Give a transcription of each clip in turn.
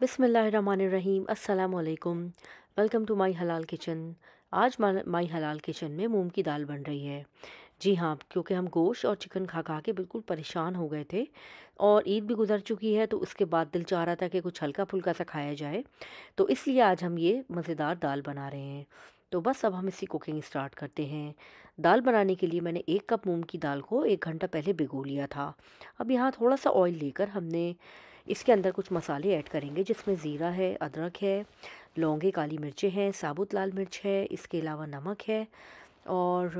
बिसमीम अल्लाम welcome to my हलाल किचन आज माई हलाल किचन में मूंग की दाल बन रही है जी हाँ क्योंकि हम गोश्त और चिकन खा खा के बिल्कुल परेशान हो गए थे और ईद भी गुजर चुकी है तो उसके बाद दिल चाह रहा था कि कुछ हल्का फुल्का सा खाया जाए तो इसलिए आज हम ये मज़ेदार दाल बना रहे हैं तो बस अब हम इसकी कुकिंग स्टार्ट करते हैं दाल बनाने के लिए मैंने एक कप मूंग की दाल को एक घंटा पहले भिगो लिया था अब यहाँ थोड़ा सा ऑयल लेकर हमने इसके अंदर कुछ मसाले ऐड करेंगे जिसमें ज़ीरा है अदरक है लौंगे काली मिर्चें हैं साबुत लाल मिर्च है इसके अलावा नमक है और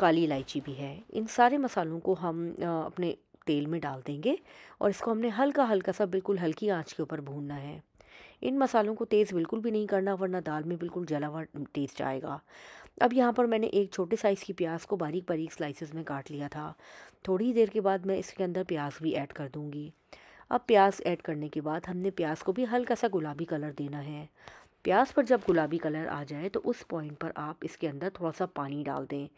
काली इलायची भी है इन सारे मसालों को हम अपने तेल में डाल देंगे और इसको हमने हल्का हल्का सा बिल्कुल हल्की आंच के ऊपर भूनना है इन मसालों को तेज़ बिल्कुल भी नहीं करना वरना दाल में बिल्कुल जला हुआ टेस्ट आएगा अब यहाँ पर मैंने एक छोटे साइज़ की प्याज को बारीक बारीक स्लाइसेस में काट लिया था थोड़ी देर के बाद मैं इसके अंदर प्याज भी ऐड कर दूँगी अब प्याज ऐड करने के बाद हमने प्याज को भी हल्का सा गुलाबी कलर देना है प्याज पर जब गुलाबी कलर आ जाए तो उस पॉइंट पर आप इसके अंदर थोड़ा सा पानी डाल दें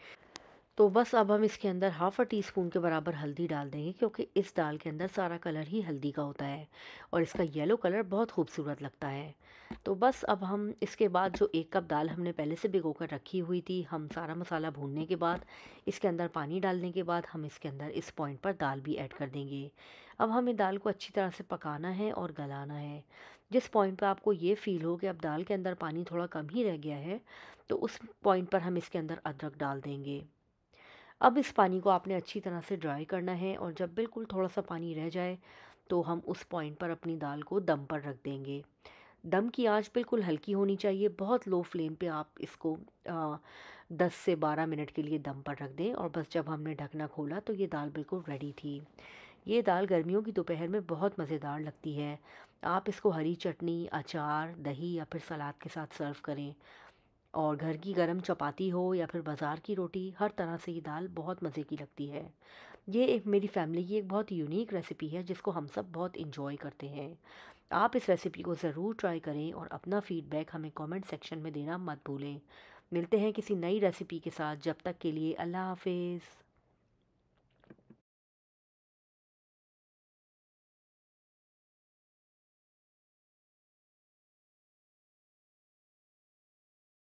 तो बस अब हम इसके अंदर हाफ़ अ टी स्पून के बराबर हल्दी डाल देंगे क्योंकि इस दाल के अंदर सारा कलर ही हल्दी का होता है और इसका येलो कलर बहुत खूबसूरत लगता है तो बस अब हम इसके बाद जो एक कप दाल हमने पहले से भिगो कर रखी हुई थी हम सारा मसाला भूनने के बाद इसके अंदर पानी डालने के बाद हम इसके अंदर इस पॉइंट पर दाल भी ऐड कर देंगे अब हमें दाल को अच्छी तरह से पकाना है और गलाना है जिस पॉइंट पर आपको ये फ़ील हो कि अब दाल के अंदर पानी थोड़ा कम ही रह गया है तो उस पॉइंट पर हम इसके अंदर अदरक डाल देंगे अब इस पानी को आपने अच्छी तरह से ड्राई करना है और जब बिल्कुल थोड़ा सा पानी रह जाए तो हम उस पॉइंट पर अपनी दाल को दम पर रख देंगे दम की आंच बिल्कुल हल्की होनी चाहिए बहुत लो फ्लेम पे आप इसको आ, 10 से 12 मिनट के लिए दम पर रख दें और बस जब हमने ढकना खोला तो ये दाल बिल्कुल रेडी थी ये दाल गर्मियों की दोपहर में बहुत मज़ेदार लगती है आप इसको हरी चटनी अचार दही या फिर सलाद के साथ सर्व करें और घर की गर्म चपाती हो या फिर बाज़ार की रोटी हर तरह से ये दाल बहुत मज़े की लगती है ये एक मेरी फैमिली की एक बहुत यूनिक रेसिपी है जिसको हम सब बहुत इन्जॉय करते हैं आप इस रेसिपी को ज़रूर ट्राई करें और अपना फ़ीडबैक हमें कमेंट सेक्शन में देना मत भूलें मिलते हैं किसी नई रेसिपी के साथ जब तक के लिए अल्लाह हाफिज़